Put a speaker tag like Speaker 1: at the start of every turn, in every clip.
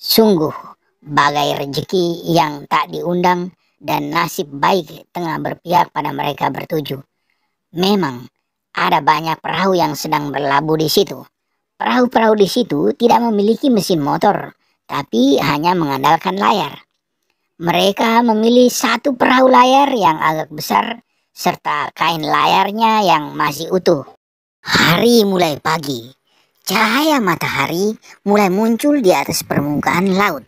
Speaker 1: Sungguh, bagai rejeki yang tak diundang dan nasib baik tengah berpihak pada mereka bertuju. Memang, ada banyak perahu yang sedang berlabuh di situ. Perahu-perahu di situ tidak memiliki mesin motor, tapi hanya mengandalkan layar. Mereka memilih satu perahu layar yang agak besar, serta kain layarnya yang masih utuh. Hari mulai pagi, Cahaya matahari mulai muncul di atas permukaan laut.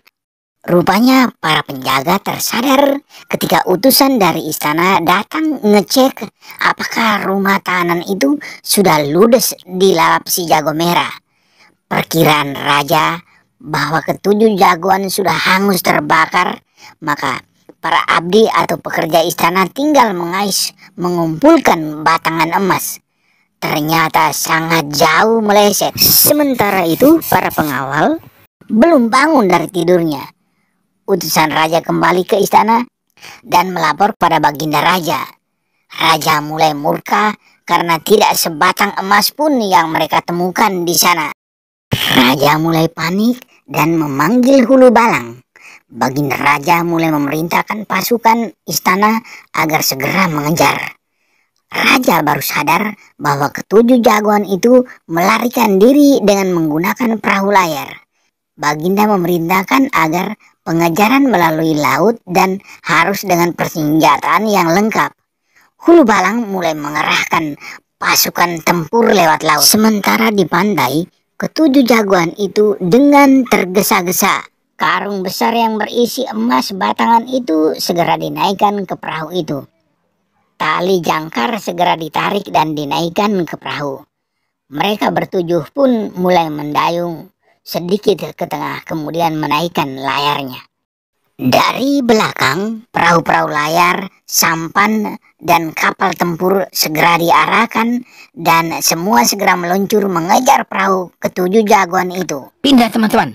Speaker 1: Rupanya para penjaga tersadar ketika utusan dari istana datang ngecek apakah rumah tahanan itu sudah ludes dilalap si jago merah. Perkiraan raja bahwa ketujuh jagoan sudah hangus terbakar, maka para abdi atau pekerja istana tinggal mengais mengumpulkan batangan emas ternyata sangat jauh meleset. Sementara itu, para pengawal belum bangun dari tidurnya. Utusan raja kembali ke istana dan melapor pada baginda raja. Raja mulai murka karena tidak sebatang emas pun yang mereka temukan di sana. Raja mulai panik dan memanggil Hulu Balang. Baginda Raja mulai memerintahkan pasukan istana agar segera mengejar. Raja baru sadar bahwa ketujuh jagoan itu melarikan diri dengan menggunakan perahu layar. Baginda memerintahkan agar pengejaran melalui laut dan harus dengan persenjataan yang lengkap. Hulu Balang mulai mengerahkan pasukan tempur lewat laut. Sementara di pantai, ketujuh jagoan itu dengan tergesa-gesa. Karung besar yang berisi emas batangan itu segera dinaikkan ke perahu itu. Tali jangkar segera ditarik dan dinaikkan ke perahu. Mereka bertujuh pun mulai mendayung sedikit ke tengah kemudian menaikkan layarnya. Dari belakang, perahu-perahu layar, sampan, dan kapal tempur segera diarahkan dan semua segera meluncur mengejar perahu ketujuh jagoan itu. Pindah teman-teman.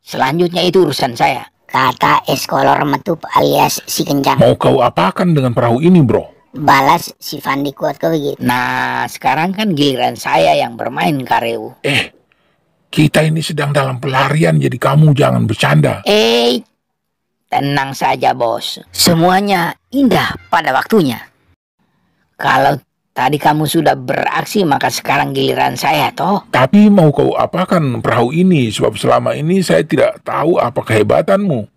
Speaker 1: Selanjutnya itu urusan saya kata Eskolor Metup alias si Kencang. Mau kau
Speaker 2: apakan dengan perahu ini, bro?
Speaker 1: Balas si Fandi kuat begitu. Nah, sekarang kan giliran saya yang bermain kareu.
Speaker 2: Eh, kita ini sedang dalam pelarian, jadi kamu jangan bercanda.
Speaker 1: Eh, tenang saja, bos. Semuanya indah pada waktunya. Kalau Tadi kamu sudah beraksi, maka sekarang giliran saya, toh.
Speaker 2: Tapi mau kau apakan perahu ini? Sebab selama ini saya tidak tahu apa kehebatanmu.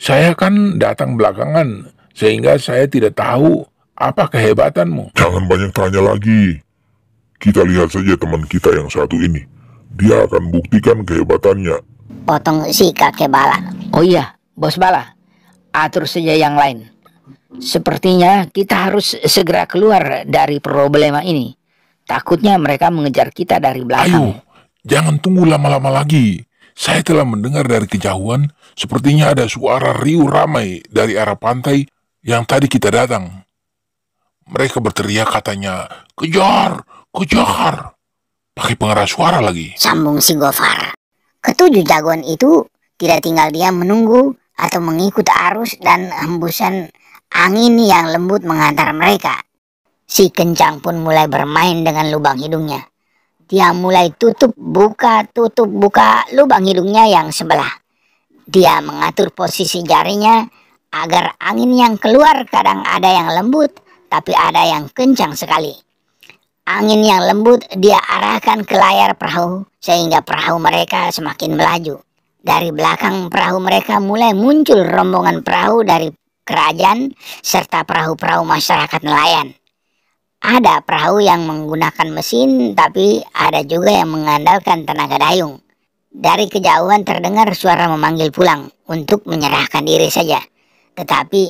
Speaker 2: Saya kan datang belakangan, sehingga saya tidak tahu apa kehebatanmu. Jangan banyak tanya lagi. Kita lihat saja teman kita yang satu ini. Dia akan buktikan kehebatannya.
Speaker 1: Potong si kakek bala. Oh iya, bos bala. Atur saja yang lain. Sepertinya kita harus segera keluar dari problema ini. Takutnya mereka mengejar kita dari belakang. Ayo,
Speaker 2: jangan tunggu lama-lama lagi. Saya telah mendengar dari kejauhan, sepertinya ada suara riuh ramai dari arah pantai yang tadi kita datang. Mereka berteriak katanya, Kejar! Kejar! Pakai pengeras suara lagi.
Speaker 1: Sambung si Gofar. Ketujuh jagoan itu tidak tinggal diam menunggu atau mengikut arus dan hembusan Angin yang lembut mengantar mereka. Si kencang pun mulai bermain dengan lubang hidungnya. Dia mulai tutup, buka, tutup, buka lubang hidungnya yang sebelah. Dia mengatur posisi jarinya agar angin yang keluar kadang ada yang lembut, tapi ada yang kencang sekali. Angin yang lembut dia arahkan ke layar perahu sehingga perahu mereka semakin melaju. Dari belakang perahu mereka mulai muncul rombongan perahu dari kerajaan, serta perahu-perahu masyarakat nelayan. Ada perahu yang menggunakan mesin, tapi ada juga yang mengandalkan tenaga dayung. Dari kejauhan terdengar suara memanggil pulang untuk menyerahkan diri saja. Tetapi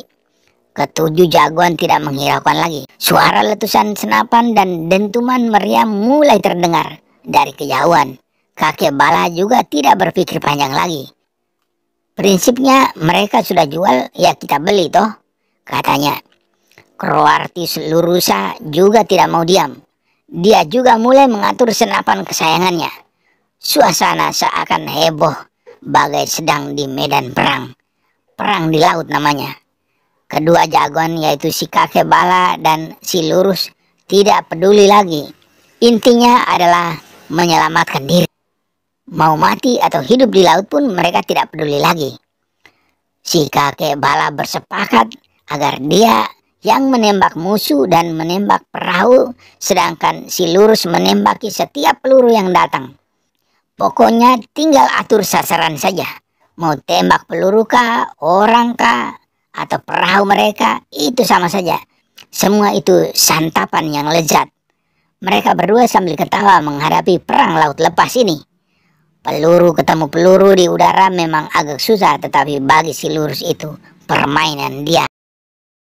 Speaker 1: ketujuh jagoan tidak menghiraukan lagi. Suara letusan senapan dan dentuman meriam mulai terdengar dari kejauhan. Kakek Bala juga tidak berpikir panjang lagi. Prinsipnya mereka sudah jual, ya kita beli toh, katanya. Kroarti Lurusa juga tidak mau diam. Dia juga mulai mengatur senapan kesayangannya. Suasana seakan heboh, bagai sedang di medan perang. Perang di laut namanya. Kedua jagoan yaitu si kakek bala dan si lurus tidak peduli lagi. Intinya adalah menyelamatkan diri. Mau mati atau hidup di laut pun mereka tidak peduli lagi. Si kakek bala bersepakat agar dia yang menembak musuh dan menembak perahu, sedangkan si lurus menembaki setiap peluru yang datang. Pokoknya tinggal atur sasaran saja. Mau tembak peluru kah, orang kah, atau perahu mereka, itu sama saja. Semua itu santapan yang lezat. Mereka berdua sambil ketawa menghadapi perang laut lepas ini. Peluru ketemu peluru di udara memang agak susah tetapi bagi si lurus itu permainan dia